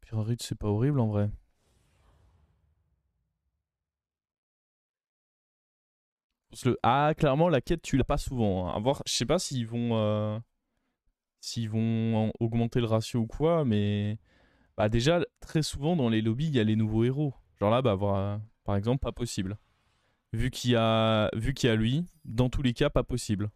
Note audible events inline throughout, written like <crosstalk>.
Pirarit, c'est pas horrible en vrai. Ah, clairement, la quête, tu l'as pas souvent. Hein. À voir, je sais pas s'ils vont, euh, s'ils vont augmenter le ratio ou quoi, mais bah déjà très souvent dans les lobbies, il y a les nouveaux héros. Genre là, bah voir euh, par exemple, pas possible. Vu qu'il y a, vu qu'il y a lui, dans tous les cas, pas possible.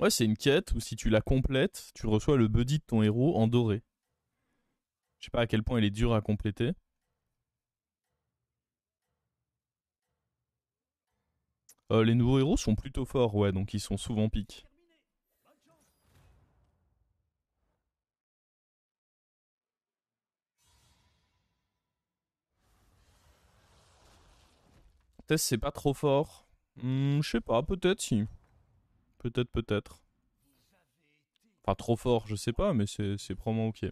Ouais, c'est une quête où si tu la complètes, tu reçois le buddy de ton héros en doré. Je sais pas à quel point il est dur à compléter. Euh, les nouveaux héros sont plutôt forts, ouais, donc ils sont souvent piques. Peut-être c'est pas trop fort. Hmm, je sais pas, peut-être si. Peut-être, peut-être. Enfin, trop fort, je sais pas, mais c'est probablement ok.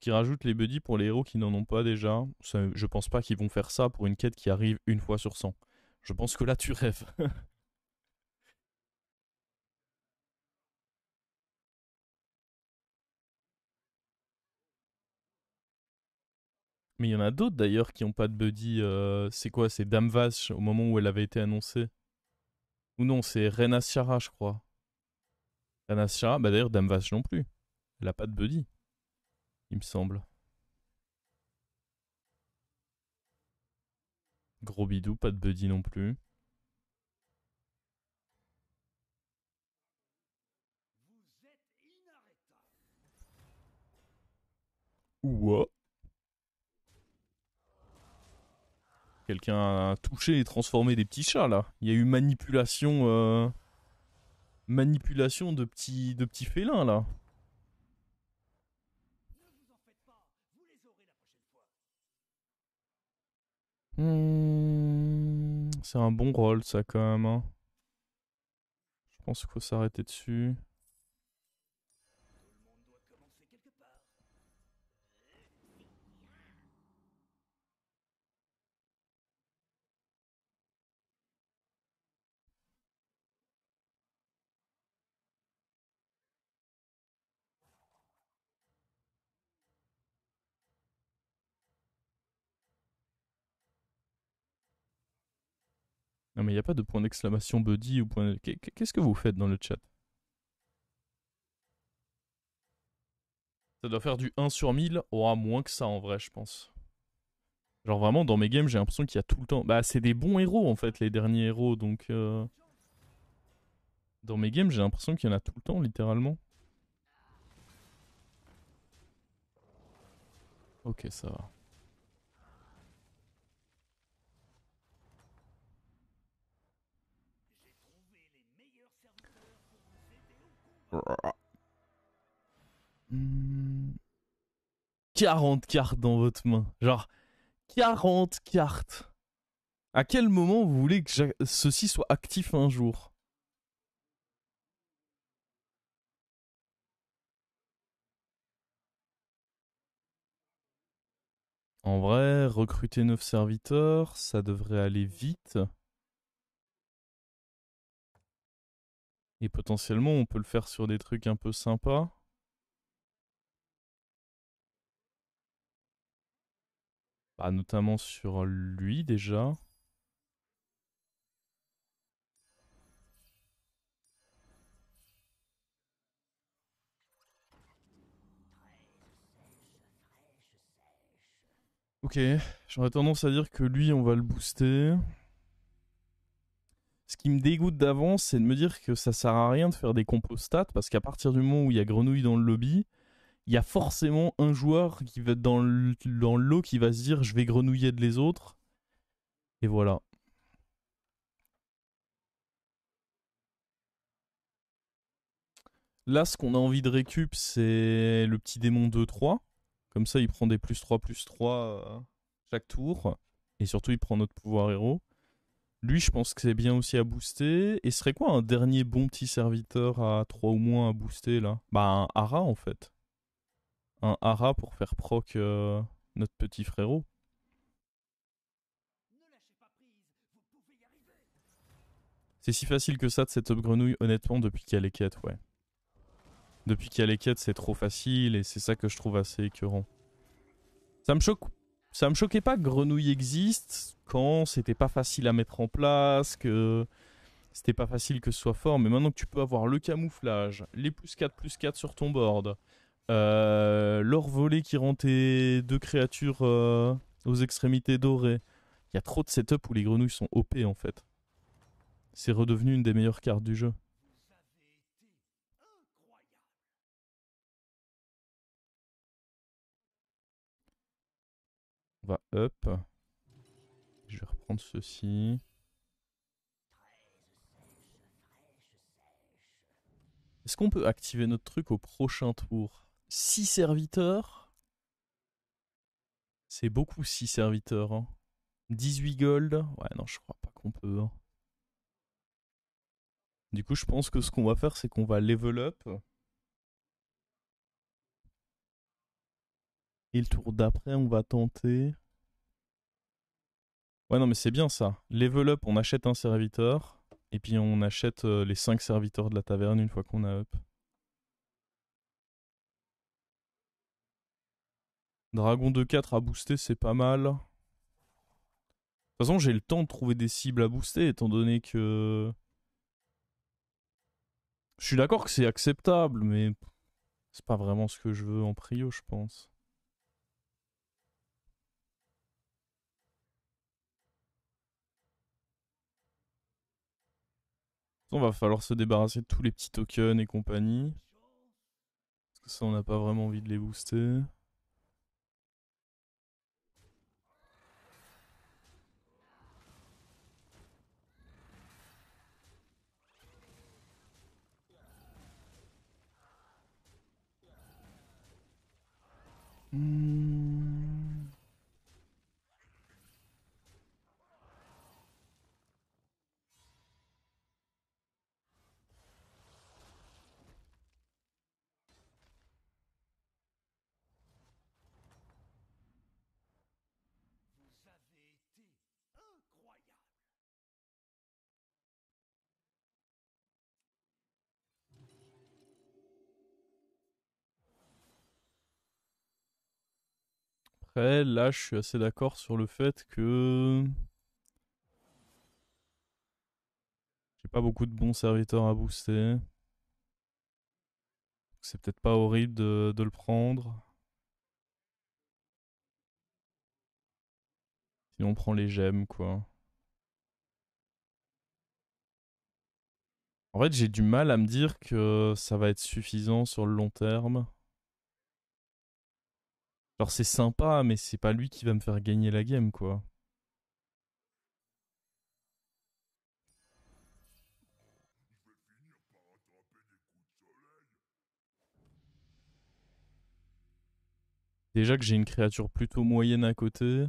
Qui rajoute les buddies pour les héros qui n'en ont pas déjà. je pense pas qu'ils vont faire ça pour une quête qui arrive une fois sur 100. Je pense que là, tu rêves. <laughs> Mais il y en a d'autres d'ailleurs qui n'ont pas de buddy. Euh, c'est quoi C'est Dame Vache au moment où elle avait été annoncée Ou non, c'est Rena je crois. Rena bah d'ailleurs Dame Vache non plus. Elle n'a pas de buddy, il me semble. Gros bidou, pas de buddy non plus. Quelqu'un a touché et transformé des petits chats là. Il y a eu manipulation, euh, manipulation de petits, de petits félins là. Hmm, c'est un bon rôle ça quand même. Hein. Je pense qu'il faut s'arrêter dessus. mais il n'y a pas de point d'exclamation buddy ou point. Qu'est-ce que vous faites dans le chat Ça doit faire du 1 sur 1000, aura moins que ça en vrai, je pense. Genre vraiment, dans mes games, j'ai l'impression qu'il y a tout le temps. Bah, c'est des bons héros en fait, les derniers héros, donc. Euh, dans mes games, j'ai l'impression qu'il y en a tout le temps, littéralement. Ok, ça va. 40 mmh. cartes dans votre main. Genre, 40 cartes. À quel moment vous voulez que ceci soit actif un jour En vrai, recruter 9 serviteurs, ça devrait aller vite. Et potentiellement, on peut le faire sur des trucs un peu sympas. Bah, notamment sur lui déjà. Ok, j'aurais tendance à dire que lui, on va le booster. Ce qui me dégoûte d'avance, c'est de me dire que ça sert à rien de faire des compos parce qu'à partir du moment où il y a Grenouille dans le lobby, il y a forcément un joueur qui va être dans dans le lot qui va se dire je vais grenouiller de les autres. Et voilà. Là, ce qu'on a envie de récup, c'est le petit démon 2-3. Comme ça, il prend des plus 3, plus 3 euh, chaque tour. Et surtout, il prend notre pouvoir héros. Lui, je pense que c'est bien aussi à booster. Et serait quoi un dernier bon petit serviteur à 3 ou moins à booster là Bah un Ara en fait. Un Ara pour faire proc euh, notre petit frérot. C'est si facile que ça de cette up grenouille, honnêtement, depuis qu'il a les quêtes ouais. Depuis qu'il a les quêtes c'est trop facile et c'est ça que je trouve assez écœurant. Ça me choque ça me choquait pas que Grenouille existe quand c'était pas facile à mettre en place, que c'était pas facile que ce soit fort, mais maintenant que tu peux avoir le camouflage, les plus 4 plus 4 sur ton board, euh, l'or volé qui rend tes deux créatures euh, aux extrémités dorées, il y a trop de setups où les grenouilles sont OP en fait. C'est redevenu une des meilleures cartes du jeu. up. Je vais reprendre ceci. Est-ce qu'on peut activer notre truc au prochain tour 6 serviteurs C'est beaucoup 6 serviteurs. 18 hein. gold Ouais, non, je crois pas qu'on peut. Hein. Du coup, je pense que ce qu'on va faire, c'est qu'on va level up. Et le tour d'après, on va tenter. Ouais, non, mais c'est bien ça. Level up, on achète un serviteur. Et puis on achète euh, les 5 serviteurs de la taverne une fois qu'on a up. Dragon 2-4 à booster, c'est pas mal. De toute façon, j'ai le temps de trouver des cibles à booster, étant donné que. Je suis d'accord que c'est acceptable, mais c'est pas vraiment ce que je veux en prio, je pense. on va falloir se débarrasser de tous les petits tokens et compagnie. Parce que ça, on n'a pas vraiment envie de les booster. Hmm. Après, là, je suis assez d'accord sur le fait que. J'ai pas beaucoup de bons serviteurs à booster. C'est peut-être pas horrible de, le prendre. Sinon, on prend les gemmes, quoi. En fait, j'ai du mal à me dire que ça va être suffisant sur le long terme. Alors c'est sympa, mais c'est pas lui qui va me faire gagner la game, quoi. Déjà que j'ai une créature plutôt moyenne à côté.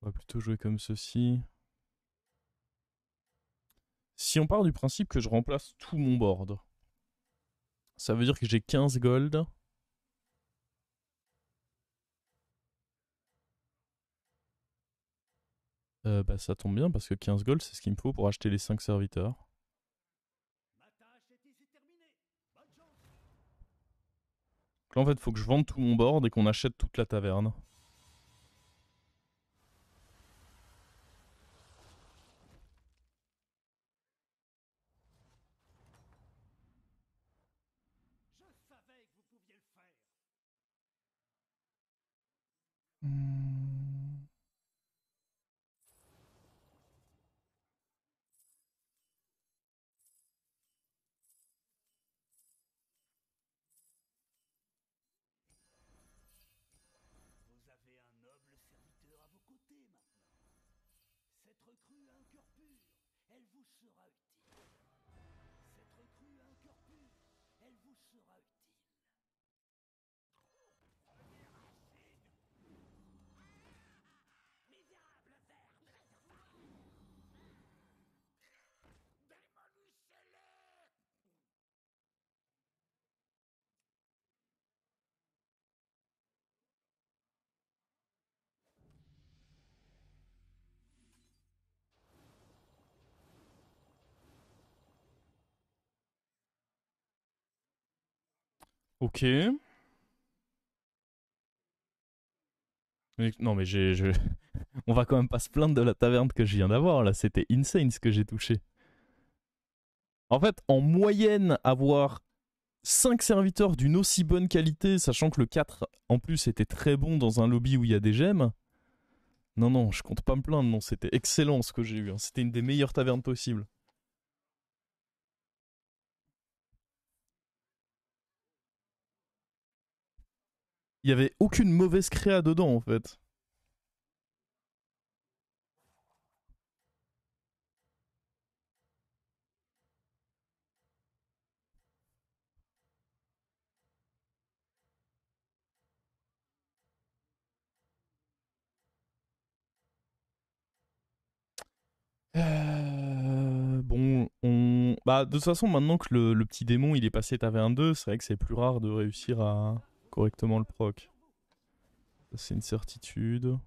On va plutôt jouer comme ceci. Si on part du principe que je remplace tout mon board, ça veut dire que j'ai 15 gold. Euh, bah, ça tombe bien parce que 15 gold, c'est ce qu'il me faut pour acheter les 5 serviteurs. Donc là, en fait, faut que je vende tout mon board et qu'on achète toute la taverne. Ok. Non mais <laughs> on va quand même pas se plaindre de la taverne que je viens d'avoir là, c'était insane ce que j'ai touché. En fait, en moyenne, avoir 5 serviteurs d'une aussi bonne qualité, sachant que le 4 en plus était très bon dans un lobby où il y a des gemmes. Non, non, je compte pas me plaindre, non, c'était excellent ce que j'ai eu. Hein. C'était une des meilleures tavernes possibles. il y avait aucune mauvaise créa dedans en fait. Euh, bon, on... Bah, de toute façon, maintenant que le, petit démon il est passé à un 2 c'est vrai que c'est plus rare de réussir à, correctement le proc. C'est une certitude.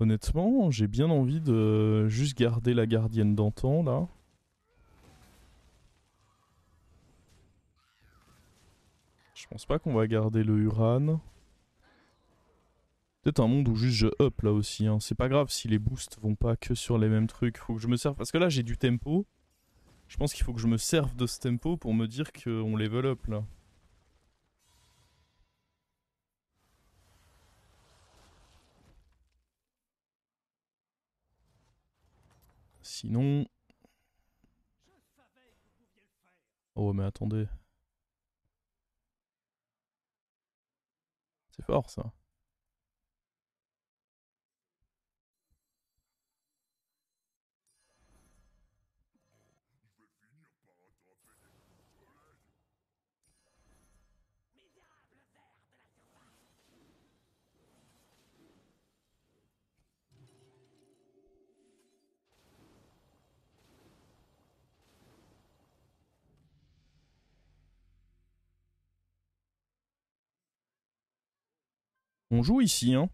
Honnêtement, j'ai bien envie de juste garder la gardienne d'antan là. Je pense pas qu'on va garder le Uran. Peut-être un monde où juste je up là aussi. Hein. C'est pas grave si les boosts vont pas que sur les mêmes trucs. Faut que je me serve. Parce que là j'ai du tempo. Je pense qu'il faut que je me serve de ce tempo pour me dire qu'on level up là. Sinon... Oh mais attendez. C'est fort ça. joue ici, hein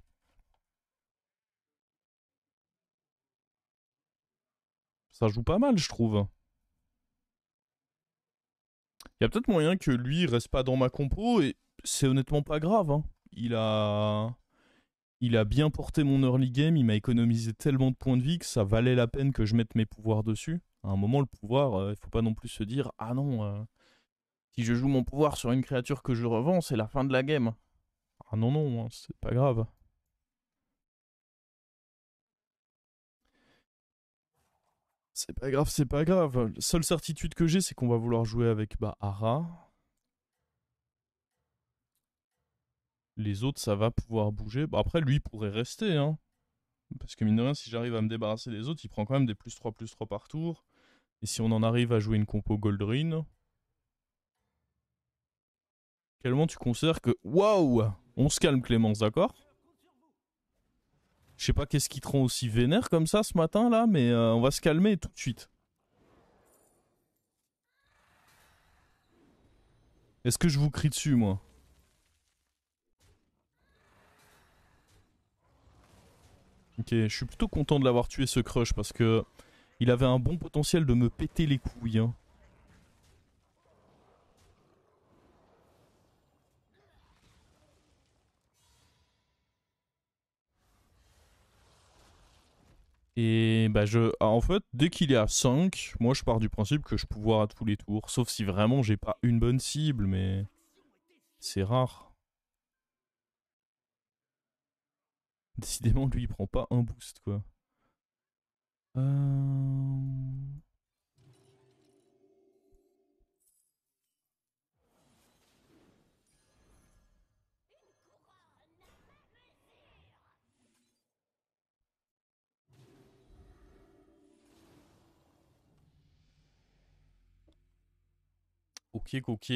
Ça joue pas mal, je trouve. Il y a peut-être moyen que lui reste pas dans ma compo et c'est honnêtement pas grave. Hein. Il a il a bien porté mon early game, il m'a économisé tellement de points de vie que ça valait la peine que je mette mes pouvoirs dessus. À un moment, le pouvoir, euh, il faut pas non plus se dire ah non, euh, si je joue mon pouvoir sur une créature que je revends, c'est la fin de la game. Ah non, non, hein, c'est pas grave. C'est pas grave, c'est pas grave. La seule certitude que j'ai, c'est qu'on va vouloir jouer avec Bahara. Les autres, ça va pouvoir bouger. Bah, après, lui, pourrait rester. Hein. Parce que mine de rien, si j'arrive à me débarrasser des autres, il prend quand même des plus 3, plus 3 par tour. Et si on en arrive à jouer une compo Goldrin, quel moment tu considères que waouh on se calme, Clémence, d'accord Je sais pas qu'est-ce qui te rend aussi vénère comme ça ce matin là, mais euh, on va se calmer tout de suite. Est-ce que je vous crie dessus, moi Ok, je suis plutôt content de l'avoir tué ce crush parce que il avait un bon potentiel de me péter les couilles. Hein. Bah, je, en fait, dès qu'il est à 5, moi je pars du principe que je peux voir à tous les tours, sauf si vraiment j'ai pas une bonne cible, mais c'est rare. Décidément, lui, il prend pas un boost, quoi. Euh... Ok, ok.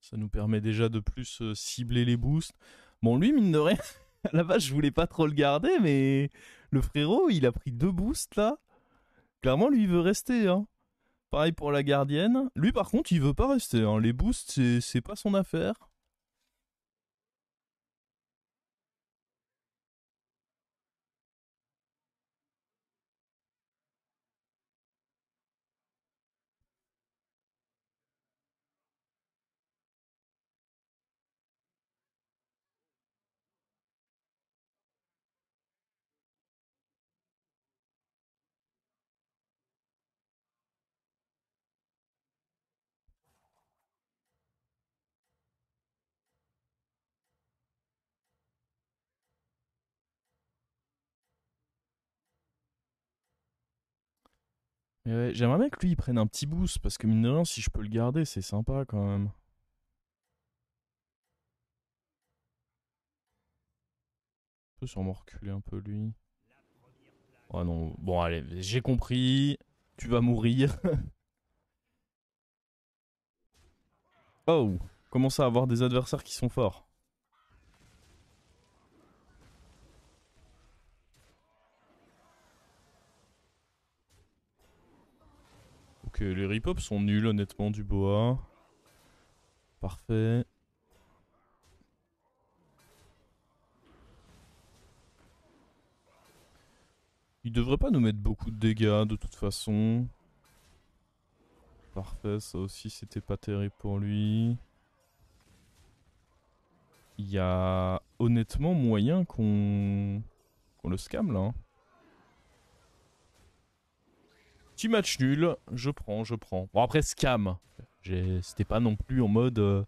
Ça nous permet déjà de plus euh, cibler les boosts. Bon, lui, mine de rien, <laughs> à la base, je voulais pas trop le garder, mais le frérot, il a pris deux boosts là. Clairement, lui, il veut rester. Hein. Pareil pour la gardienne. Lui, par contre, il veut pas rester. Hein. Les boosts, c'est pas son affaire. J'aimerais bien que lui il prenne un petit boost parce que mine de rien, si je peux le garder, c'est sympa quand même. Je peux sûrement reculer un peu lui. Oh non, bon allez, j'ai compris. Tu vas mourir. <laughs> oh, commence à avoir des adversaires qui sont forts. les ripops sont nuls honnêtement du boa. Parfait. Il devrait pas nous mettre beaucoup de dégâts de toute façon. Parfait, ça aussi c'était pas terrible pour lui. Il y a honnêtement moyen qu'on qu'on le scam là. Hein. Petit match nul, je prends, je prends. Bon après scam, c'était pas non plus en mode... Euh,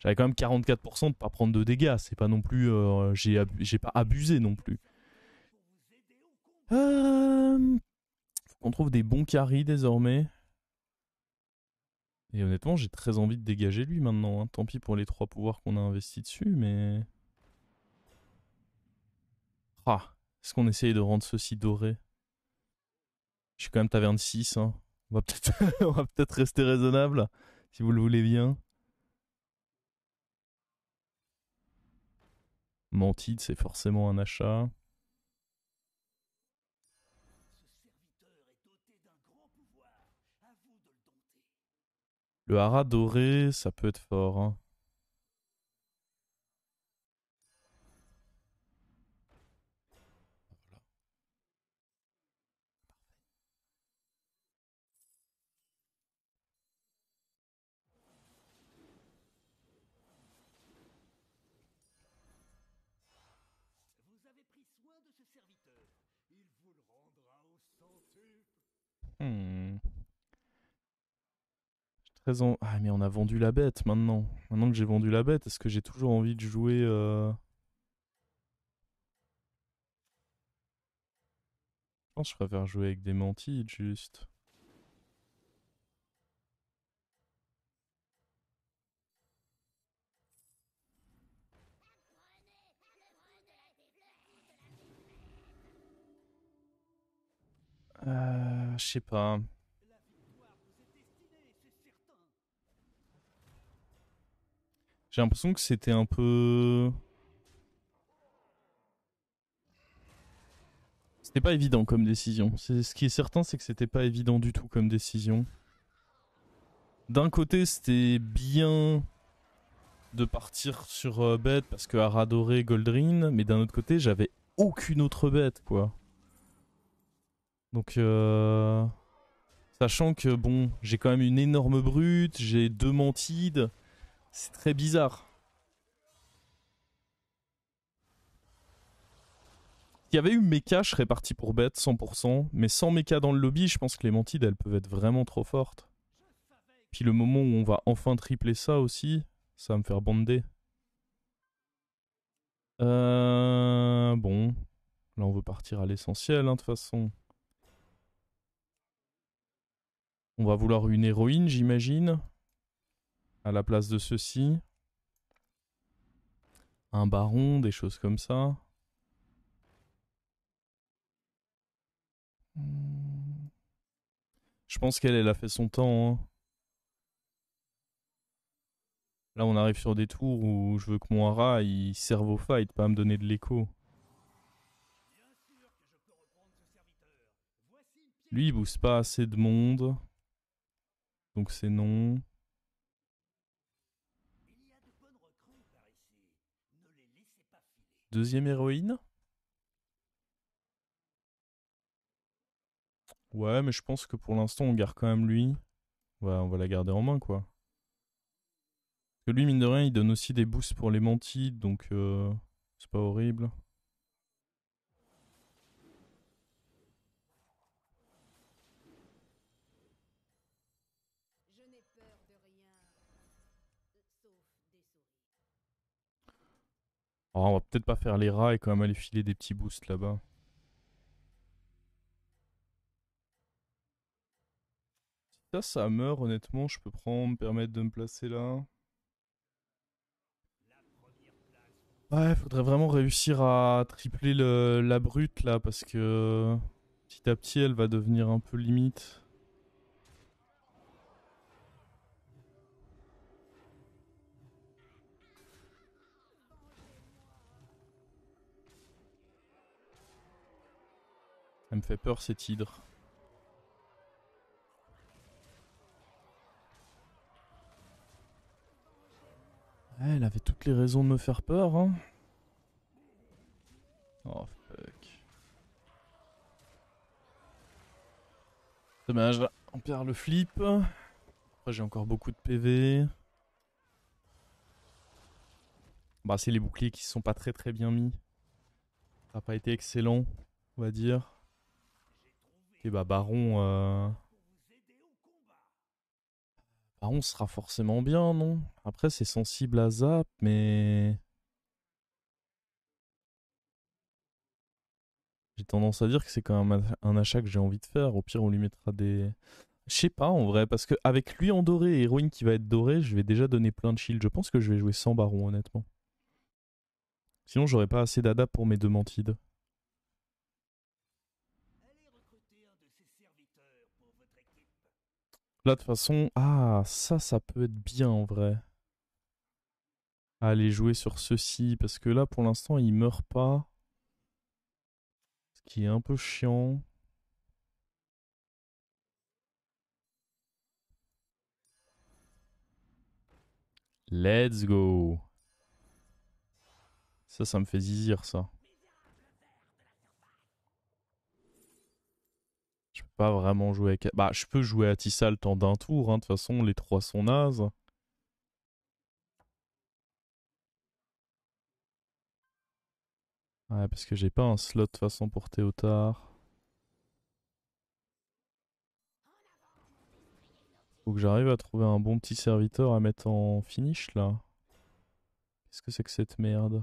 j'avais quand même 44% de pas prendre de dégâts, c'est pas non plus... Euh, j'ai pas abusé non plus. Euh, On trouve des bons caries désormais. Et honnêtement, j'ai très envie de dégager lui maintenant. Hein. Tant pis pour les trois pouvoirs qu'on a investis dessus, mais... Ah, est-ce qu'on essaye de rendre ceci doré je suis quand même taverne 6. Hein. <laughs> On va peut-être rester raisonnable, si vous le voulez bien. Mentide, c'est forcément un achat. Le hara doré, ça peut être fort. Hein. Hmm. Raison. Ah mais on a vendu la bête maintenant. Maintenant que j'ai vendu la bête, est-ce que j'ai toujours envie de jouer euh? Je pense que je préfère jouer avec des mentis, juste. Euh, je sais pas. J'ai l'impression que c'était un peu... C'était pas évident comme décision. Ce qui est certain, c'est que c'était pas évident du tout comme décision. D'un côté, c'était bien de partir sur euh, bête parce que Aradoré, Goldrin, mais d'un autre côté, j'avais aucune autre bête, quoi. Donc, euh, sachant que bon, j'ai quand même une énorme brute, j'ai deux mantides, c'est très bizarre. S'il y avait eu méca, je serais parti pour bête 100%, mais sans méca dans le lobby, je pense que les mantides, elles peuvent être vraiment trop fortes. Puis le moment où on va enfin tripler ça aussi, ça va me faire bander. Euh, bon, là on veut partir à l'essentiel hein, de toute façon. On va vouloir une héroïne, j'imagine. À la place de ceci. Un baron, des choses comme ça. Je pense qu'elle, elle a fait son temps. Hein. Là, on arrive sur des tours où je veux que mon hara, il serve au fight, pas me donner de l'écho. Lui, il booste pas assez de monde. Donc c'est non. Deuxième héroïne Ouais, mais je pense que pour l'instant, on garde quand même lui. Ouais, on va la garder en main, quoi. que lui, mine de rien, il donne aussi des boosts pour les mentides donc euh, c'est pas horrible. Alors, on va peut-être pas faire les rats et quand même aller filer des petits boosts là-bas. Si ça, ça meurt, honnêtement, je peux prendre, me permettre de me placer là. Ouais, faudrait vraiment réussir à tripler la brute là parce que petit à petit elle va devenir un peu limite. me fait peur cette hydre. Elle avait toutes les raisons de me faire peur. Hein. Oh fuck. Dommage, on perd le flip. j'ai encore beaucoup de PV. Bah c'est les boucliers qui sont pas très très bien mis. Ça n'a pas été excellent, on va dire. Et eh bah Baron... Euh, baron sera forcément bien, non Après c'est sensible à Zap, mais... J'ai tendance à dire que c'est quand même un achat que j'ai envie de faire. Au pire, on lui mettra des... Je sais pas en vrai, parce que avec lui en doré et héroïne qui va être doré je vais déjà donner plein de shield. Je pense que je vais jouer sans baron, honnêtement. Sinon, j'aurais pas assez d'ada pour mes deux mantides. Là, de toute façon, ah, ça, ça peut être bien en vrai. allez jouer sur ceci, parce que là, pour l'instant, il meurt pas. Ce qui est un peu chiant. Let's go. Ça, ça me fait zizir, ça. pas vraiment jouer avec Bah, je peux jouer à Tissa le temps d'un tour, hein, de toute façon, les trois sont nazes. Ouais, parce que j'ai pas un slot de façon pour Théotard. Faut que j'arrive à trouver un bon petit serviteur à mettre en finish, là. Qu'est-ce que c'est que cette merde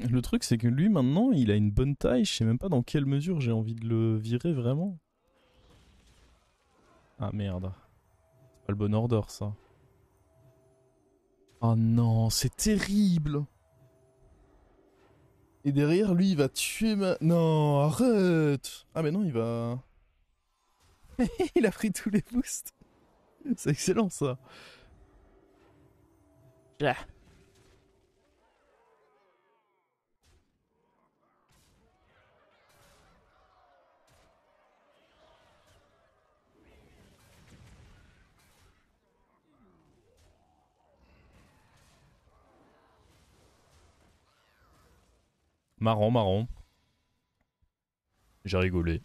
Le truc, c'est que lui, maintenant, il a une bonne taille. Je sais même pas dans quelle mesure j'ai envie de le virer vraiment. Ah merde. C'est pas le bon ordre ça. Oh non, c'est terrible! Et derrière, lui, il va tuer ma... Non, arrête Ah mais non, il va... <laughs> il a pris tous les boosts C'est excellent, ça. Marrant, marrant. J'ai rigolé.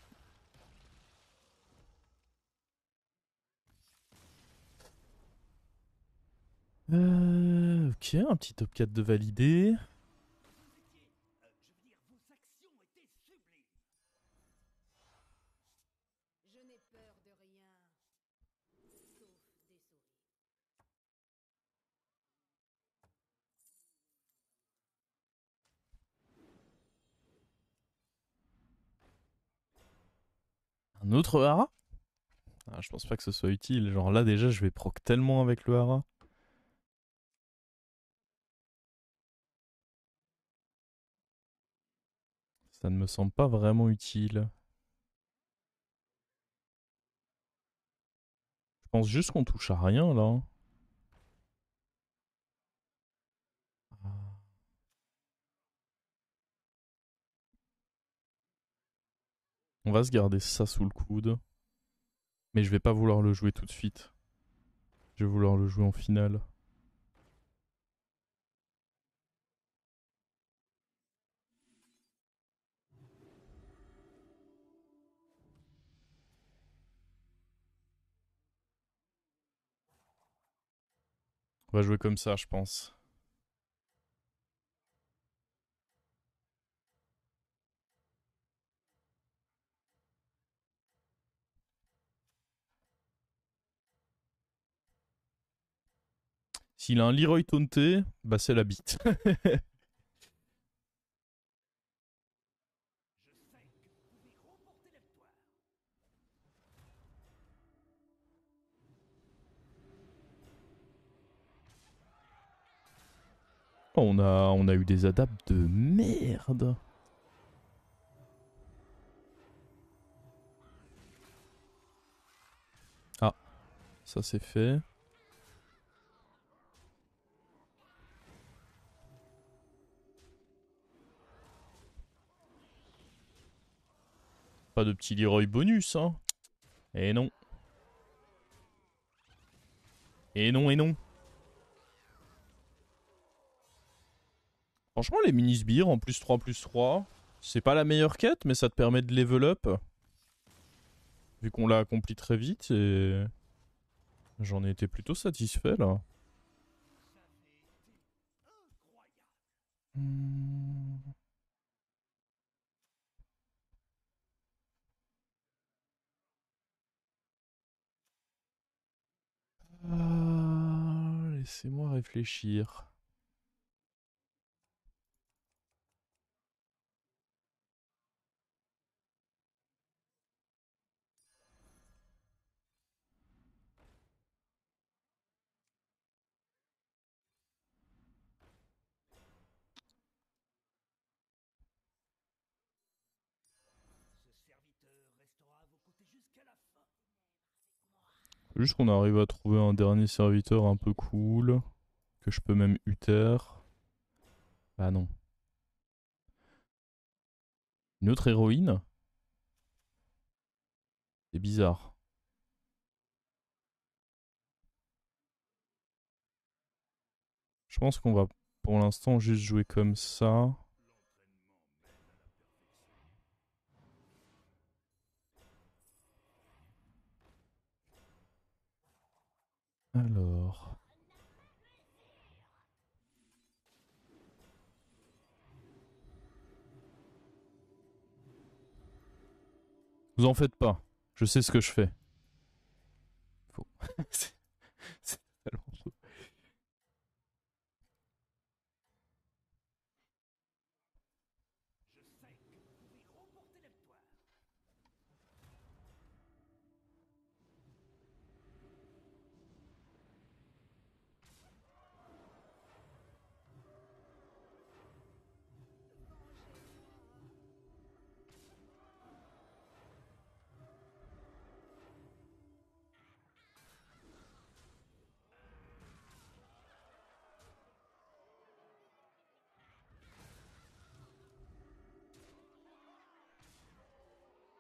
Euh, ok, un petit top 4 de validé. un autre hara ah, Je pense pas que ce soit utile. Genre là, déjà, je vais proc tellement avec le hara. Ça ne me semble pas vraiment utile. Je pense juste qu'on touche à rien là. Hein. On va se garder ça sous le coude. Mais je vais pas vouloir le jouer tout de suite. Je vais vouloir le jouer en finale. On va jouer comme ça, je pense. S'il a un Leroy Tonté, bah c'est la bite. <laughs> Oh, on a, on a eu des adaptes de merde. Ah, ça c'est fait. de petit Leroy bonus, hein. Et eh non. Et eh non, et eh non. Franchement, les mini sbires en plus 3, plus 3, c'est pas la meilleure quête, mais ça te permet de level up. Vu qu'on l'a accompli très vite et... J'en ai été plutôt satisfait, là. Hmm. Ah, laissez-moi réfléchir. Juste qu'on arrive à trouver un dernier serviteur un peu cool, que je peux même uter. Bah non. Une autre héroïne C'est bizarre. Je pense qu'on va pour l'instant juste jouer comme ça. Alors. Vous en faites pas. Je sais ce que je fais. <laughs>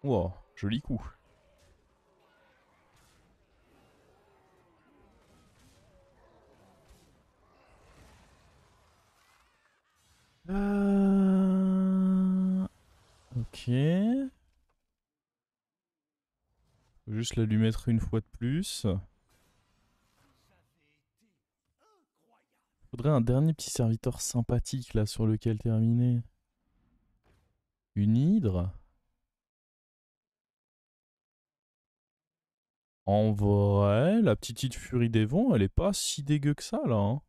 Wow, joli coup. Euh, ok. juste la lui mettre une fois de plus. Faudrait un dernier petit serviteur sympathique là sur lequel terminer. Une hydre En vrai, la petite furie des vents, elle est pas si dégueu que ça, là. Hein.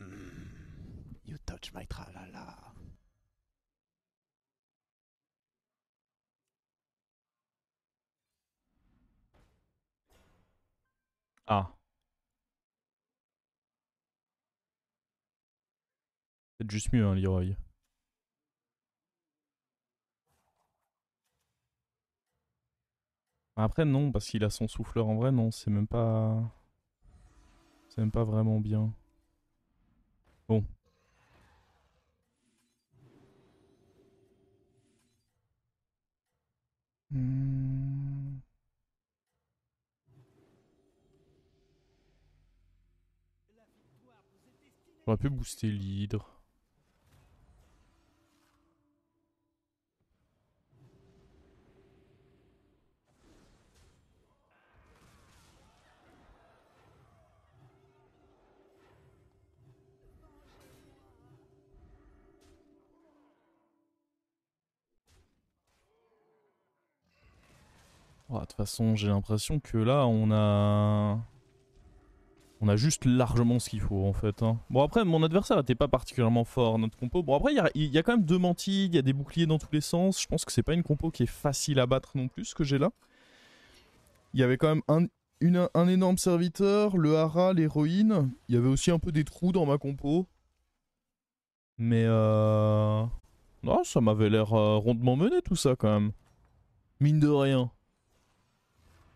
Mmh, you touch my tralala. Ah. C'est juste mieux, hein, Leroy. Bah, après, non, parce qu'il a son souffleur en vrai, non, c'est même pas. C'est même pas vraiment bien. Bon. Mmh. J'aurais pu booster l'hydre. Oh, de toute façon, j'ai l'impression que là, on a on a juste largement ce qu'il faut en fait. Hein. Bon après mon adversaire n'était pas particulièrement fort notre compo. Bon après il y a, quand même deux mantilles, il y a des boucliers dans tous les sens. Je pense que c'est pas une compo qui est facile à battre non plus ce que j'ai là. Il y avait quand même un, un énorme serviteur, le hara, l'héroïne. Il y avait aussi un peu des trous dans ma compo. Mais Non, euh, ah, ça m'avait l'air euh, rondement mené tout ça quand même. Mine de rien.